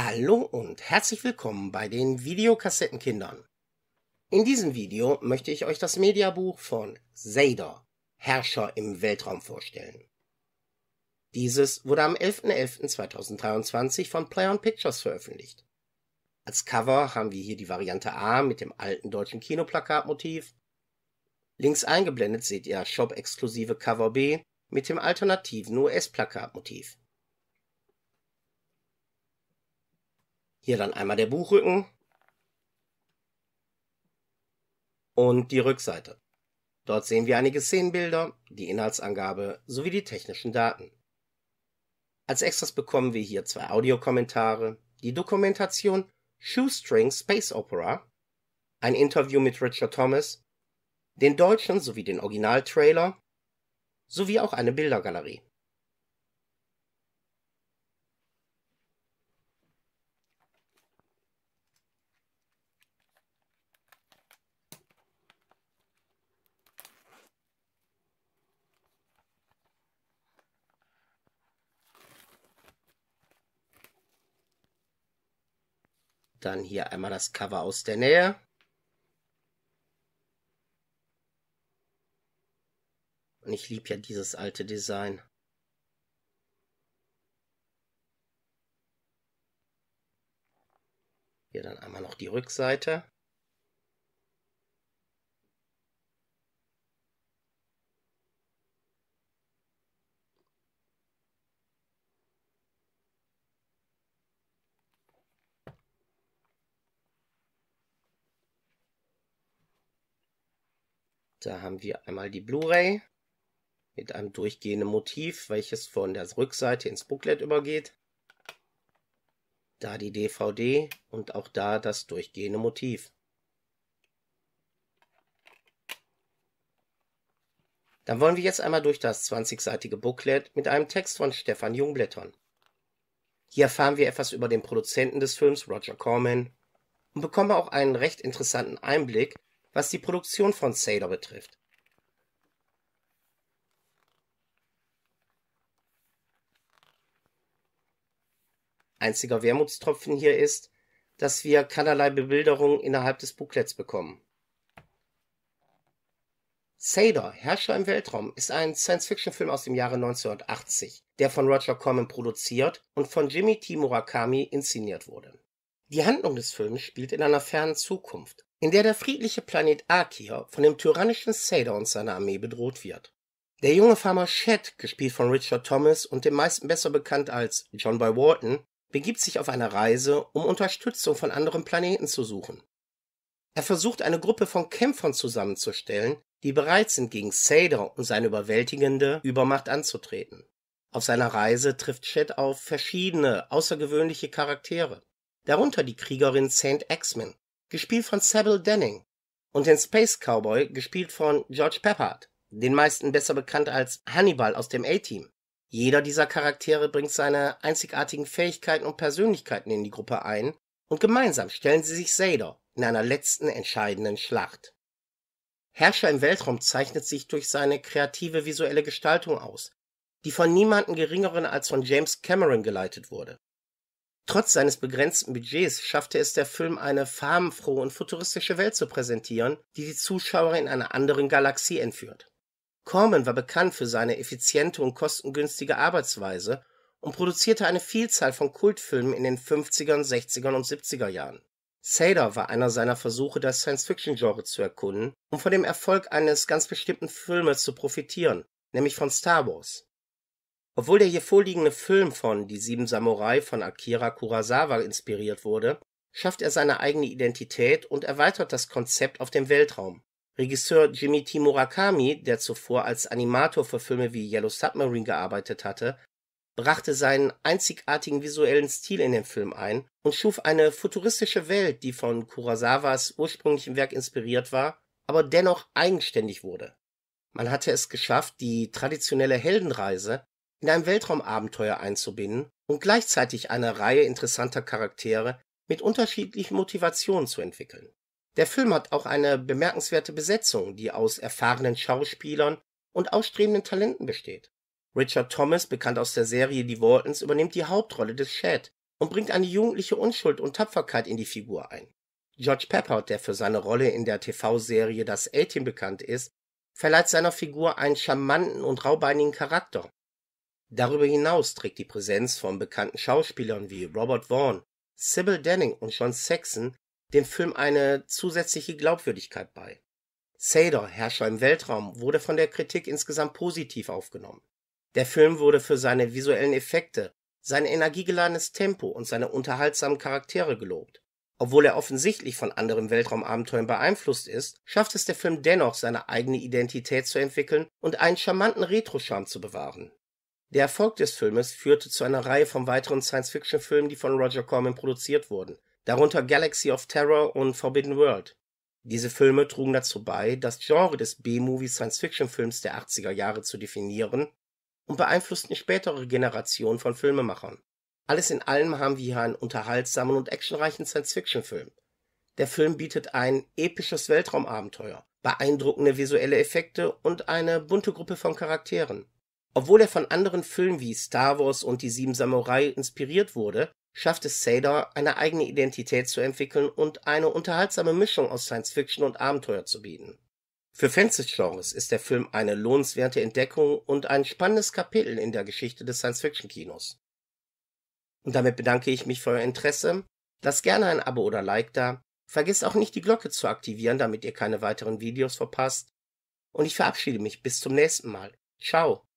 Hallo und herzlich willkommen bei den Videokassettenkindern. In diesem Video möchte ich euch das Mediabuch von Zader, Herrscher im Weltraum vorstellen. Dieses wurde am 11.11.2023 von Playon Pictures veröffentlicht. Als Cover haben wir hier die Variante A mit dem alten deutschen Kinoplakatmotiv. Links eingeblendet seht ihr shop-exklusive Cover B mit dem alternativen US-Plakatmotiv. Hier dann einmal der Buchrücken und die Rückseite. Dort sehen wir einige Szenenbilder, die Inhaltsangabe sowie die technischen Daten. Als Extras bekommen wir hier zwei Audiokommentare, die Dokumentation Shoestring Space Opera, ein Interview mit Richard Thomas, den deutschen sowie den Originaltrailer sowie auch eine Bildergalerie Dann hier einmal das Cover aus der Nähe. Und ich liebe ja dieses alte Design. Hier dann einmal noch die Rückseite. Da haben wir einmal die Blu-ray mit einem durchgehenden Motiv, welches von der Rückseite ins Booklet übergeht. Da die DVD und auch da das durchgehende Motiv. Dann wollen wir jetzt einmal durch das 20-seitige Booklet mit einem Text von Stefan Jung blättern. Hier erfahren wir etwas über den Produzenten des Films, Roger Corman, und bekommen auch einen recht interessanten Einblick was die Produktion von Seder betrifft. Einziger Wermutstropfen hier ist, dass wir keinerlei Bebilderung innerhalb des Booklets bekommen. Seder, Herrscher im Weltraum, ist ein Science-Fiction-Film aus dem Jahre 1980, der von Roger Corman produziert und von Jimmy T. Murakami inszeniert wurde. Die Handlung des Films spielt in einer fernen Zukunft, in der der friedliche Planet Arkia von dem tyrannischen Seder und seiner Armee bedroht wird. Der junge Farmer Shed, gespielt von Richard Thomas und den meisten besser bekannt als John Boy Walton, begibt sich auf eine Reise, um Unterstützung von anderen Planeten zu suchen. Er versucht eine Gruppe von Kämpfern zusammenzustellen, die bereit sind, gegen Seder und seine überwältigende Übermacht anzutreten. Auf seiner Reise trifft Shed auf verschiedene außergewöhnliche Charaktere, darunter die Kriegerin Saint X-Men, gespielt von Sybil Denning, und den Space Cowboy, gespielt von George Peppard, den meisten besser bekannt als Hannibal aus dem A-Team. Jeder dieser Charaktere bringt seine einzigartigen Fähigkeiten und Persönlichkeiten in die Gruppe ein, und gemeinsam stellen sie sich Sador in einer letzten entscheidenden Schlacht. Herrscher im Weltraum zeichnet sich durch seine kreative visuelle Gestaltung aus, die von niemandem Geringeren als von James Cameron geleitet wurde Trotz seines begrenzten Budgets schaffte es der Film, eine farbenfrohe und futuristische Welt zu präsentieren, die die Zuschauer in einer anderen Galaxie entführt. Corman war bekannt für seine effiziente und kostengünstige Arbeitsweise und produzierte eine Vielzahl von Kultfilmen in den 50ern, 60ern und 70er Jahren. Seder war einer seiner Versuche, das Science-Fiction-Genre zu erkunden, um von dem Erfolg eines ganz bestimmten Filmes zu profitieren, nämlich von Star Wars obwohl der hier vorliegende Film von Die sieben Samurai von Akira Kurosawa inspiriert wurde, schafft er seine eigene Identität und erweitert das Konzept auf dem Weltraum. Regisseur Jimmy T. Murakami, der zuvor als Animator für Filme wie Yellow Submarine gearbeitet hatte, brachte seinen einzigartigen visuellen Stil in den Film ein und schuf eine futuristische Welt, die von Kurosawas ursprünglichem Werk inspiriert war, aber dennoch eigenständig wurde. Man hatte es geschafft, die traditionelle Heldenreise in einem Weltraumabenteuer einzubinden und gleichzeitig eine Reihe interessanter Charaktere mit unterschiedlichen Motivationen zu entwickeln. Der Film hat auch eine bemerkenswerte Besetzung, die aus erfahrenen Schauspielern und ausstrebenden Talenten besteht. Richard Thomas, bekannt aus der Serie Die Waltons, übernimmt die Hauptrolle des Chad und bringt eine jugendliche Unschuld und Tapferkeit in die Figur ein. George Peppard, der für seine Rolle in der TV-Serie Das A-Team bekannt ist, verleiht seiner Figur einen charmanten und raubeinigen Charakter Darüber hinaus trägt die Präsenz von bekannten Schauspielern wie Robert Vaughn, Sybil Denning und John Saxon dem Film eine zusätzliche Glaubwürdigkeit bei. Sador, Herrscher im Weltraum wurde von der Kritik insgesamt positiv aufgenommen. Der Film wurde für seine visuellen Effekte, sein energiegeladenes Tempo und seine unterhaltsamen Charaktere gelobt. Obwohl er offensichtlich von anderen Weltraumabenteuern beeinflusst ist, schafft es der Film dennoch, seine eigene Identität zu entwickeln und einen charmanten Retro-Charme zu bewahren der Erfolg des Filmes führte zu einer Reihe von weiteren Science-Fiction-Filmen, die von Roger Corman produziert wurden, darunter Galaxy of Terror und Forbidden World. Diese Filme trugen dazu bei, das Genre des B-Movie-Science-Fiction-Films der 80er Jahre zu definieren und beeinflussten spätere Generationen von Filmemachern. Alles in allem haben wir hier einen unterhaltsamen und actionreichen Science-Fiction-Film. Der Film bietet ein episches Weltraumabenteuer, beeindruckende visuelle Effekte und eine bunte Gruppe von Charakteren obwohl er von anderen Filmen wie Star Wars und Die sieben Samurai inspiriert wurde, schafft es Seder, eine eigene Identität zu entwickeln und eine unterhaltsame Mischung aus Science Fiction und Abenteuer zu bieten. Für Fans des Genres ist der Film eine lohnenswerte Entdeckung und ein spannendes Kapitel in der Geschichte des Science-Fiction-Kinos. Und damit bedanke ich mich für euer Interesse. Lasst gerne ein Abo oder Like da. Vergesst auch nicht die Glocke zu aktivieren, damit ihr keine weiteren Videos verpasst. Und ich verabschiede mich bis zum nächsten Mal. Ciao.